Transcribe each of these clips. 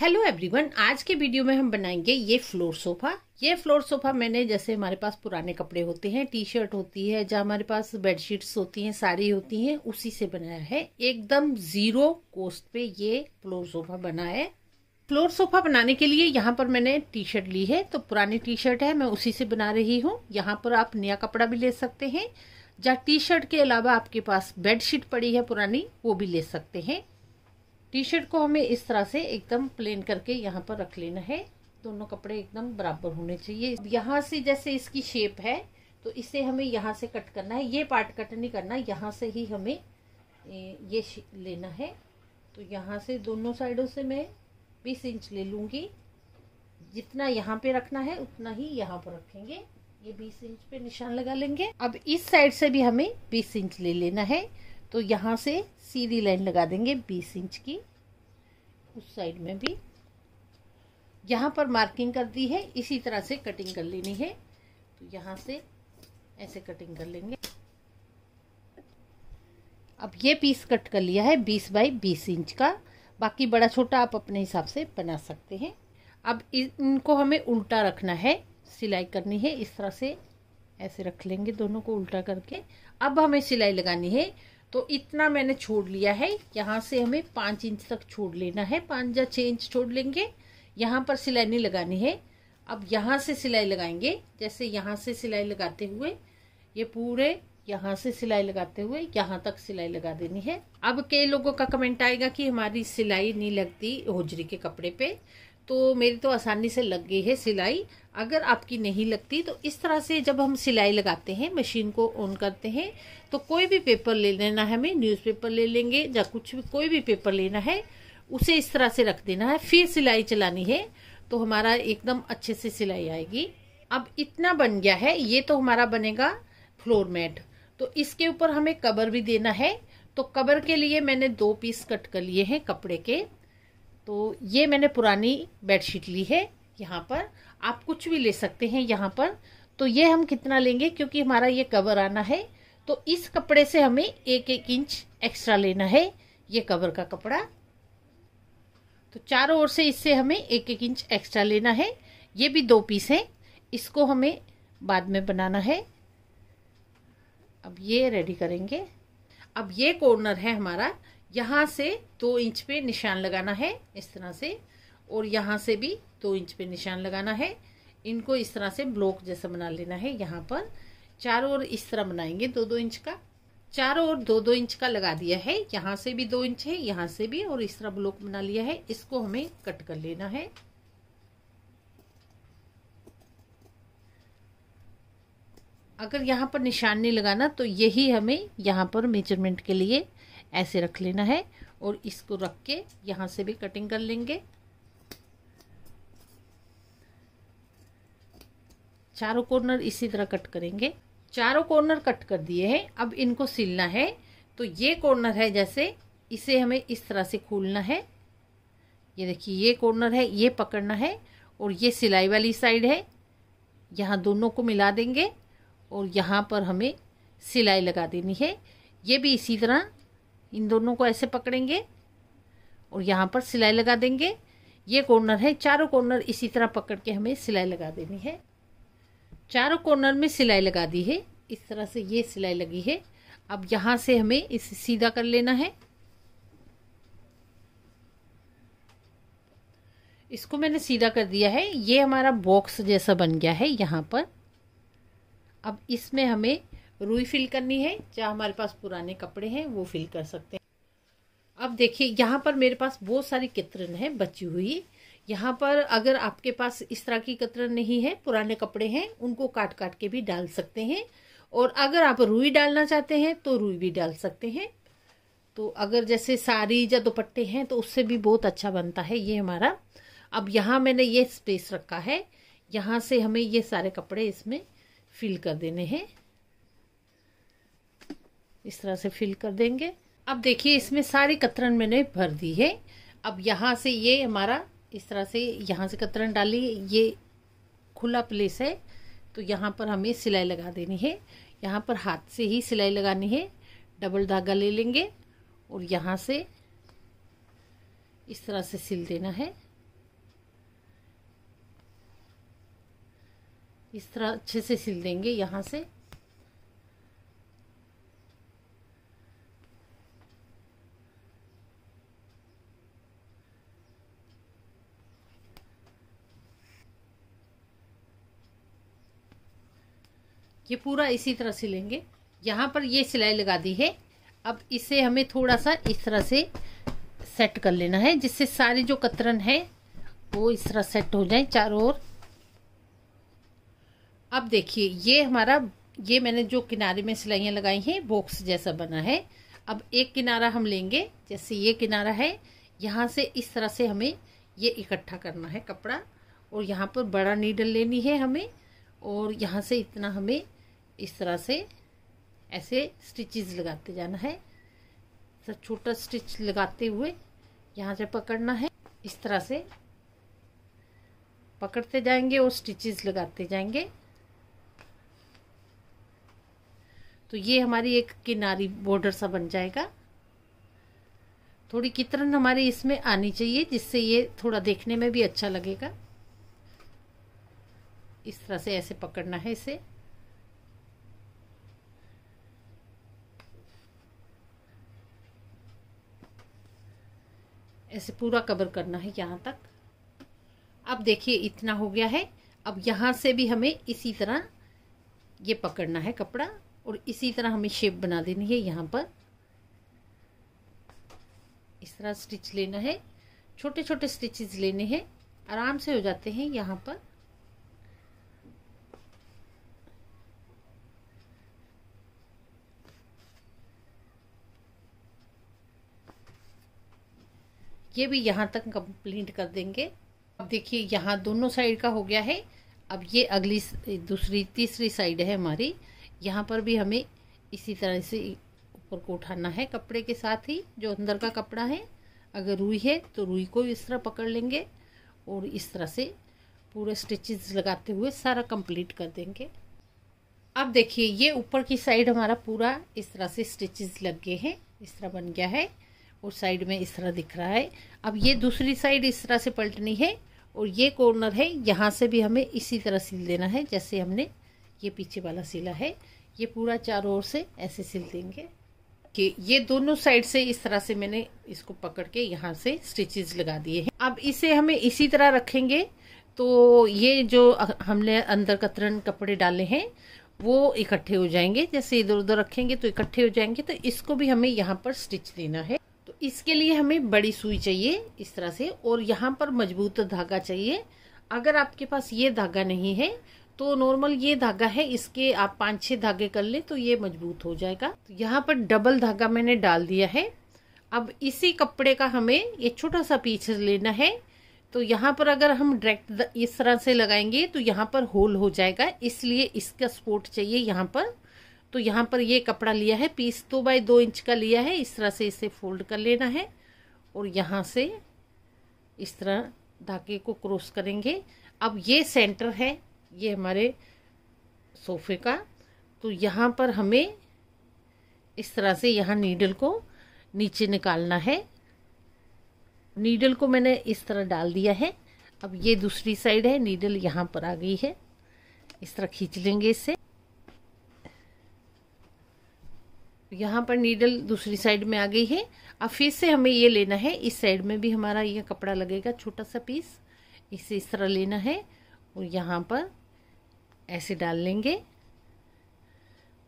hello everyone आज के video में हम बनाएंगे ये फ्लोर सोफा ये फ्लोर सोफा मैंने जैसे हमारे पास पुराने कपड़े होते हैं टी शर्ट होती है जहाँ हमारे पास बेडशीट्स होती हैं साड़ी होती हैं उसी से बनाया है एकदम जीरो कोस्ट पे ये फ्लोर सोफा बना है फ्लोर सोफा बनाने के लिए यहाँ पर मैंने टी शर्ट ली है तो पुरानी टी शर्ट है मैं उसी से बना रही हूँ यहाँ पर आप नया कपड़ा भी ले सकते हैं जहाँ टी शर्ट के अलावा आपके पास बेडशीट पड़ी है पुरानी वो भी ले सकते हैं टी शर्ट को हमें इस तरह से एकदम प्लेन करके यहाँ पर रख लेना है दोनों कपड़े एकदम बराबर होने चाहिए यहाँ से जैसे इसकी शेप है तो इसे हमें यहाँ से कट करना है ये पार्ट कट नहीं करना यहाँ से ही हमें ये लेना है तो यहाँ से दोनों साइडों से मैं बीस इंच ले लूँगी जितना यहाँ पे रखना है उतना ही यहाँ पर रखेंगे ये बीस इंच पे निशान लगा लेंगे अब इस साइड से भी हमें बीस इंच ले लेना है तो यहाँ से सीधी लाइन लगा देंगे बीस इंच की उस साइड में भी यहाँ पर मार्किंग कर दी है इसी तरह से कटिंग कर लेनी है तो यहाँ से ऐसे कटिंग कर लेंगे अब ये पीस कट कर लिया है बीस बाई बीस इंच का बाकी बड़ा छोटा आप अपने हिसाब से बना सकते हैं अब इनको हमें उल्टा रखना है सिलाई करनी है इस तरह से ऐसे रख लेंगे दोनों को उल्टा करके अब हमें सिलाई लगानी है तो इतना मैंने छोड़ लिया है यहाँ से हमें पाँच इंच तक छोड़ लेना है पाँच या छः इंच छोड़ लेंगे यहाँ पर सिलाई नहीं लगानी है अब यहाँ से सिलाई लगाएंगे जैसे यहाँ से सिलाई लगाते हुए ये पूरे यहाँ से सिलाई लगाते हुए यहाँ तक सिलाई लगा देनी है अब कई लोगों का कमेंट आएगा कि हमारी सिलाई नहीं लगती होजरी के कपड़े पे तो मेरी तो आसानी से लग गई है सिलाई अगर आपकी नहीं लगती तो इस तरह से जब हम सिलाई लगाते हैं मशीन को ऑन करते हैं तो कोई भी पेपर ले लेना है हमें न्यूज़पेपर ले लेंगे या कुछ भी कोई भी पेपर लेना है उसे इस तरह से रख देना है फिर सिलाई चलानी है तो हमारा एकदम अच्छे से सिलाई आएगी अब इतना बन गया है ये तो हमारा बनेगा फ्लोर मैट तो इसके ऊपर हमें कवर भी देना है तो कवर के लिए मैंने दो पीस कट कर लिए हैं कपड़े के तो ये मैंने पुरानी बेडशीट ली है यहाँ पर आप कुछ भी ले सकते हैं यहाँ पर तो ये हम कितना लेंगे क्योंकि हमारा ये कवर आना है तो इस कपड़े से हमें एक एक इंच एक्स्ट्रा लेना है ये कवर का कपड़ा तो चारों ओर से इससे हमें एक एक इंच एक्स्ट्रा लेना है ये भी दो पीस हैं इसको हमें बाद में बनाना है अब ये रेडी करेंगे अब ये कॉर्नर है हमारा यहाँ से दो इंच पे निशान लगाना है इस तरह से और यहाँ से भी दो इंच पे निशान लगाना है इनको इस तरह से ब्लॉक जैसा बना लेना है यहाँ पर चारों ओर इस तरह बनाएंगे दो दो इंच का चारों ओर दो दो इंच का लगा दिया है यहाँ से भी दो इंच है यहाँ से भी और इस तरह ब्लॉक बना लिया है इसको हमें कट कर लेना है अगर यहाँ पर निशान नहीं लगाना तो यही हमें यहाँ पर मेजरमेंट के लिए ऐसे रख लेना है और इसको रख के यहाँ से भी कटिंग कर लेंगे चारों कॉर्नर इसी तरह कट करेंगे चारों कॉर्नर कट कर दिए हैं अब इनको सिलना है तो ये कॉर्नर है जैसे इसे हमें इस तरह से खोलना है ये देखिए ये कॉर्नर है ये पकड़ना है और ये सिलाई वाली साइड है यहाँ दोनों को मिला देंगे और यहाँ पर हमें सिलाई लगा देनी है ये भी इसी तरह इन दोनों को ऐसे पकड़ेंगे और यहाँ पर सिलाई लगा देंगे ये कॉर्नर है चारों कॉर्नर इसी तरह पकड़ के हमें सिलाई लगा देनी है चारों कॉर्नर में सिलाई लगा दी है इस तरह से ये सिलाई लगी है अब यहाँ से हमें इसे सीधा कर लेना है इसको मैंने सीधा कर दिया है ये हमारा बॉक्स जैसा बन गया है यहाँ पर अब इसमें हमें रुई फिल करनी है जहाँ हमारे पास पुराने कपड़े हैं वो फिल कर सकते हैं अब देखिए यहाँ पर मेरे पास बहुत सारी कतरन है बची हुई यहाँ पर अगर आपके पास इस तरह की कतरन नहीं है पुराने कपड़े हैं उनको काट काट के भी डाल सकते हैं और अगर आप रुई डालना चाहते हैं तो रुई भी डाल सकते हैं तो अगर जैसे साड़ी या दुपट्टे हैं तो उससे भी बहुत अच्छा बनता है ये हमारा अब यहाँ मैंने ये स्पेस रखा है यहाँ से हमें ये सारे कपड़े इसमें फिल कर देने हैं इस तरह से फिल कर देंगे अब देखिए इसमें सारी कतरन मैंने भर दी है अब यहाँ से ये हमारा इस तरह से यहाँ से कतरन डाली ये खुला प्लेस है तो यहाँ पर हमें सिलाई लगा देनी है यहाँ पर हाथ से ही सिलाई लगानी है डबल धागा ले लेंगे और यहाँ से इस तरह से सिल देना है इस तरह अच्छे से सिल देंगे यहाँ से ये पूरा इसी तरह सिलेंगे यहाँ पर ये सिलाई लगा दी है अब इसे हमें थोड़ा सा इस तरह से सेट कर लेना है जिससे सारे जो कतरन है वो इस तरह सेट हो जाए चारों ओर अब देखिए ये हमारा ये मैंने जो किनारे में सिलाइयाँ लगाई हैं बॉक्स जैसा बना है अब एक किनारा हम लेंगे जैसे ये किनारा है यहाँ से इस तरह से हमें ये इकट्ठा करना है कपड़ा और यहाँ पर बड़ा नीडल लेनी है हमें और यहाँ से इतना हमें इस तरह से ऐसे स्टिचेस लगाते जाना है सब छोटा स्टिच लगाते हुए यहाँ से पकड़ना है इस तरह से पकड़ते जाएंगे और स्टिचेस लगाते जाएंगे तो ये हमारी एक किनारी बॉर्डर सा बन जाएगा थोड़ी कितरन हमारी इसमें आनी चाहिए जिससे ये थोड़ा देखने में भी अच्छा लगेगा इस तरह से ऐसे पकड़ना है इसे ऐसे पूरा कवर करना है यहाँ तक अब देखिए इतना हो गया है अब यहाँ से भी हमें इसी तरह ये पकड़ना है कपड़ा और इसी तरह हमें शेप बना देनी है यहाँ पर इस तरह स्टिच लेना है छोटे छोटे स्टिचेस लेने हैं आराम से हो जाते हैं यहाँ पर ये भी यहाँ तक कंप्लीट कर देंगे अब देखिए यहाँ दोनों साइड का हो गया है अब ये अगली दूसरी तीसरी साइड है हमारी यहाँ पर भी हमें इसी तरह से ऊपर को उठाना है कपड़े के साथ ही जो अंदर का कपड़ा है अगर रुई है तो रुई को इस तरह पकड़ लेंगे और इस तरह से पूरे स्टिचेस लगाते हुए सारा कंप्लीट कर देंगे अब देखिए ये ऊपर की साइड हमारा पूरा इस तरह से स्टिचेस लग गए हैं इस तरह बन गया है उस साइड में इस तरह दिख रहा है अब ये दूसरी साइड इस तरह से पलटनी है और ये कॉर्नर है यहाँ से भी हमें इसी तरह सिल देना है जैसे हमने ये पीछे वाला सिला है ये पूरा चारों ओर से ऐसे सिल देंगे कि ये दोनों साइड से इस तरह से मैंने इसको पकड़ के यहाँ से स्टिचेस लगा दिए हैं अब इसे हमें इसी तरह रखेंगे तो ये जो हमने अंदर कतरन कपड़े डाले हैं वो इकट्ठे हो जाएंगे जैसे इधर उधर रखेंगे तो इकट्ठे हो जाएंगे तो इसको भी हमें यहाँ पर स्टिच देना है इसके लिए हमें बड़ी सुई चाहिए इस तरह से और यहाँ पर मजबूत धागा चाहिए अगर आपके पास ये धागा नहीं है तो नॉर्मल ये धागा है इसके आप पाँच छः धागे कर लें तो ये मजबूत हो जाएगा तो यहाँ पर डबल धागा मैंने डाल दिया है अब इसी कपड़े का हमें एक छोटा सा पीछे लेना है तो यहाँ पर अगर हम डायरेक्ट इस तरह से लगाएंगे तो यहाँ पर होल हो जाएगा इसलिए इसका सपोर्ट चाहिए यहाँ पर तो यहाँ पर ये कपड़ा लिया है पीस दो बाई दो इंच का लिया है इस तरह से इसे फोल्ड कर लेना है और यहाँ से इस तरह धागे को क्रॉस करेंगे अब ये सेंटर है ये हमारे सोफे का तो यहाँ पर हमें इस तरह से यहाँ नीडल को नीचे निकालना है नीडल को मैंने इस तरह डाल दिया है अब ये दूसरी साइड है नीडल यहाँ पर आ गई है इस तरह खींच लेंगे इसे यहाँ पर नीडल दूसरी साइड में आ गई है अब फिर से हमें ये लेना है इस साइड में भी हमारा ये कपड़ा लगेगा छोटा सा पीस इसे इस तरह लेना है और यहाँ पर ऐसे डाल लेंगे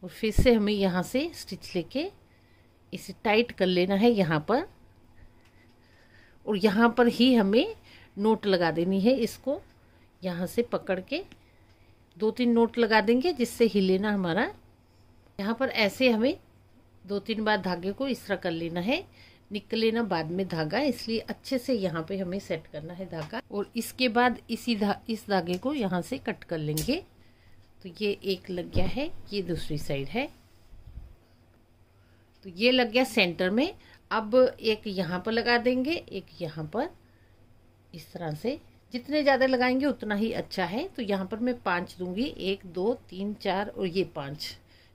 और फिर से हमें यहाँ से स्टिच लेके इसे टाइट कर लेना है यहाँ पर और यहाँ पर ही हमें नोट लगा देनी है इसको यहाँ से पकड़ के दो तीन नोट लगा देंगे जिससे हिलेना हमारा यहाँ पर ऐसे हमें दो तीन बार धागे को इस तरह कर लेना है निकल लेना बाद में धागा इसलिए अच्छे से यहाँ पे हमें सेट करना है धागा और इसके बाद इसी धा इस धागे को यहाँ से कट कर लेंगे तो ये एक लग गया है ये दूसरी साइड है तो ये लग गया सेंटर में अब एक यहाँ पर लगा देंगे एक यहाँ पर इस तरह से जितने ज़्यादा लगाएंगे उतना ही अच्छा है तो यहाँ पर मैं पाँच दूंगी एक दो तीन चार और ये पाँच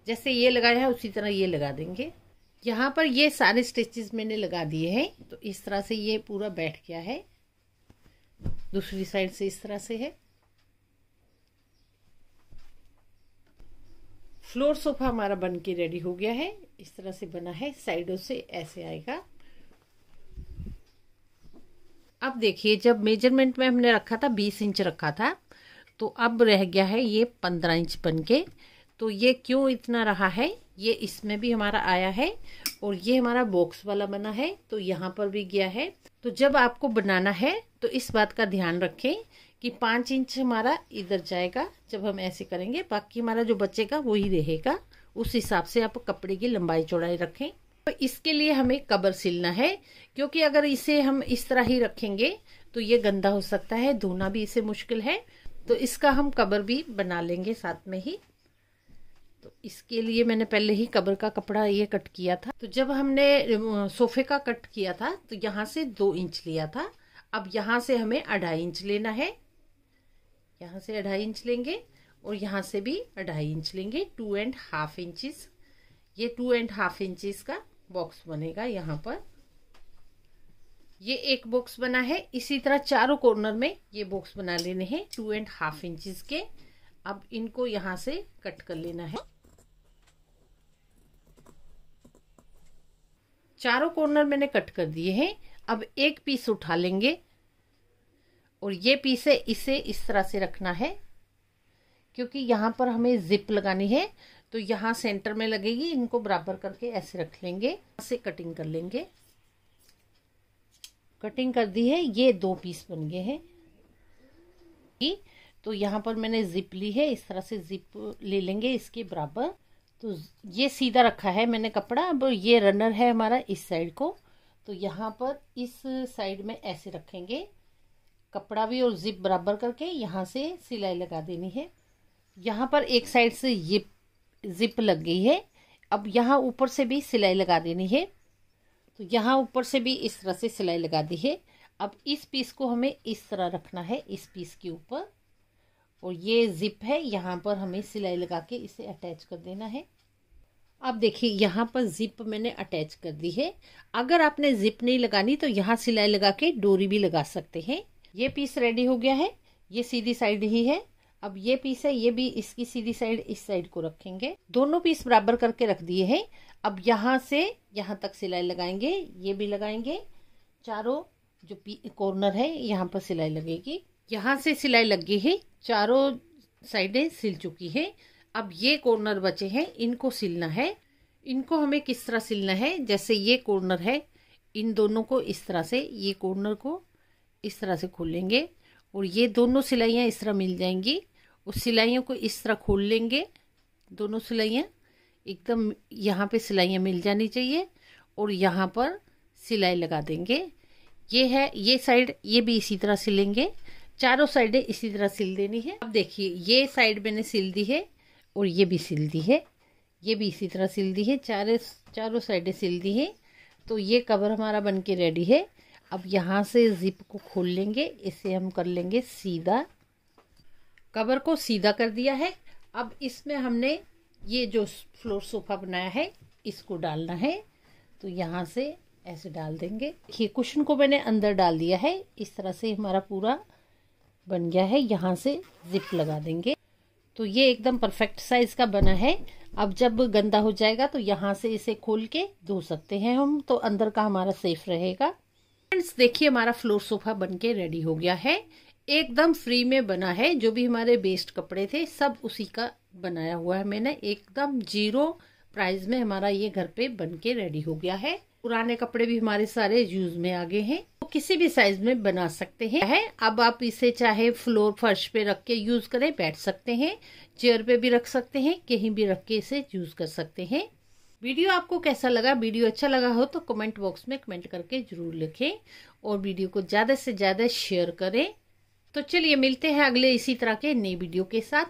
जैसे ये लगाया है उसी तरह ये लगा देंगे यहाँ पर ये सारे स्टिचेस मैंने लगा दिए हैं तो इस तरह से ये पूरा बैठ गया है दूसरी साइड से इस तरह से है फ्लोर सोफा हमारा बन के रेडी हो गया है इस तरह से बना है साइडों से ऐसे आएगा अब देखिए जब मेजरमेंट में हमने रखा था बीस इंच रखा था तो अब रह गया है ये पंद्रह इंच बन के तो ये क्यों इतना रहा है ये इसमें भी हमारा आया है और ये हमारा बॉक्स वाला बना है तो यहाँ पर भी गया है तो जब आपको बनाना है तो इस बात का ध्यान रखें कि पाँच इंच हमारा इधर जाएगा जब हम ऐसे करेंगे बाकी हमारा जो बचेगा वो ही रहेगा उस हिसाब से आप कपड़े की लंबाई चौड़ाई रखें तो इसके लिए हमें कबर सिलना है क्योंकि अगर इसे हम इस तरह ही रखेंगे तो ये गंदा हो सकता है धोना भी इसे मुश्किल है तो इसका हम कबर भी बना लेंगे साथ में ही तो इसके लिए मैंने पहले ही कबर का कपड़ा ये कट किया था तो जब हमने सोफे का कट किया था तो यहाँ से दो इंच लिया था अब यहाँ से हमें अढ़ाई इंच लेना है यहाँ से अढ़ाई इंच लेंगे और यहाँ से भी अढ़ाई इंच लेंगे टू एंड हाफ इंचिस ये टू एंड हाफ इंचिस का बॉक्स बनेगा यहाँ पर ये एक बॉक्स बना है इसी तरह चारों कॉर्नर में ये बॉक्स बना लेने हैं टू एंड हाफ इंचिस के अब इनको यहाँ से कट कर लेना है चारों कॉर्नर मैंने कट कर दिए हैं अब एक पीस उठा लेंगे और ये पीस है इसे इस तरह से रखना है क्योंकि यहाँ पर हमें जिप लगानी है तो यहाँ सेंटर में लगेगी इनको बराबर करके ऐसे रख लेंगे ऐसे कटिंग कर लेंगे कटिंग कर दी है ये दो पीस बन गए हैं तो यहाँ पर मैंने जिप ली है इस तरह से जिप ले लेंगे इसके बराबर तो ये सीधा रखा है मैंने कपड़ा अब ये रनर है हमारा इस साइड को तो यहाँ पर इस साइड में ऐसे रखेंगे कपड़ा भी और जिप बराबर करके यहाँ से सिलाई लगा देनी है यहाँ पर एक साइड से ये जिप लग गई है अब यहाँ ऊपर से भी सिलाई लगा देनी है तो यहाँ ऊपर से भी इस तरह से सिलाई लगा दी है अब इस पीस को हमें इस तरह रखना है इस पीस के ऊपर और ये जिप है यहाँ पर हमें सिलाई लगा के इसे अटैच कर देना है अब देखिए यहाँ पर जिप मैंने अटैच कर दी है अगर आपने जिप नहीं लगानी तो यहाँ सिलाई लगा के डोरी भी लगा सकते हैं ये पीस रेडी हो गया है ये सीधी साइड ही है अब ये पीस है ये भी इसकी सीधी साइड इस साइड को रखेंगे दोनों पीस बराबर करके रख दिए हैं अब यहाँ से यहाँ तक सिलाई लगाएंगे ये भी लगाएंगे चारों जो कॉर्नर है यहाँ पर सिलाई लगेगी यहाँ से सिलाई लग गई है चारों साइडें सिल चुकी हैं अब ये कॉर्नर बचे हैं इनको सिलना है इनको हमें किस तरह सिलना है जैसे ये कॉर्नर है इन दोनों को इस तरह से ये कॉर्नर को इस तरह से खोलेंगे और ये दोनों सिलाइयाँ इस तरह मिल जाएंगी उस सिलाइयों को इस तरह खोल लेंगे दोनों सिलाइयाँ एकदम यहाँ पे सिलाइयाँ मिल जानी चाहिए और यहाँ पर सिलाई लगा देंगे ये है ये साइड ये भी इसी तरह सिलेंगे चारों साइडें इसी तरह सिल देनी है अब देखिए ये साइड मैंने सिल दी है और ये भी सिल दी है ये भी इसी तरह सिल दी है चार चारों साइडें सिल दी हैं तो ये कवर हमारा बन के रेडी है अब यहाँ से ज़िप को खोल लेंगे इसे हम कर लेंगे सीधा कवर को सीधा कर दिया है अब इसमें हमने ये जो फ्लोर सोफा बनाया है इसको डालना है तो यहाँ से ऐसे डाल देंगे ये कुशन को मैंने अंदर डाल दिया है इस तरह से हमारा पूरा बन गया है यहाँ से जिप लगा देंगे तो ये एकदम परफेक्ट साइज का बना है अब जब गंदा हो जाएगा तो यहाँ से इसे खोल के धो सकते हैं हम तो अंदर का हमारा सेफ रहेगा फ्रेंड्स देखिए हमारा फ्लोर सोफा बन के रेडी हो गया है एकदम फ्री में बना है जो भी हमारे बेस्ट कपड़े थे सब उसी का बनाया हुआ है मैंने एकदम जीरो प्राइस में हमारा ये घर पे बन के रेडी हो गया है पुराने कपड़े भी हमारे सारे यूज में आ गए हैं तो किसी भी साइज में बना सकते हैं है अब आप इसे चाहे फ्लोर फर्श पे रख के यूज करें बैठ सकते हैं चेयर पे भी रख सकते हैं कहीं भी रख के इसे यूज कर सकते हैं वीडियो आपको कैसा लगा वीडियो अच्छा लगा हो तो कमेंट बॉक्स में कमेंट करके जरूर लिखें और वीडियो को ज़्यादा से ज़्यादा शेयर करें तो चलिए मिलते हैं अगले इसी तरह के नई वीडियो के साथ